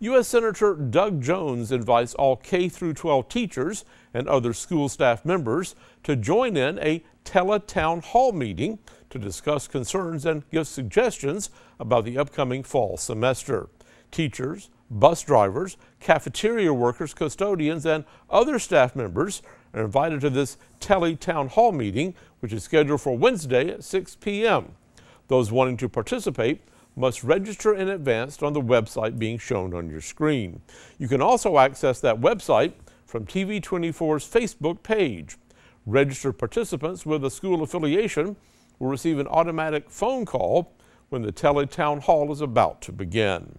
U.S. Senator Doug Jones invites all K 12 teachers and other school staff members to join in a tele-town hall meeting to discuss concerns and give suggestions about the upcoming fall semester. Teachers, bus drivers, cafeteria workers, custodians, and other staff members are invited to this tele-town hall meeting, which is scheduled for Wednesday at 6 p.m. Those wanting to participate must register in advance on the website being shown on your screen. You can also access that website from TV24's Facebook page. Registered participants with a school affiliation will receive an automatic phone call when the tele town hall is about to begin.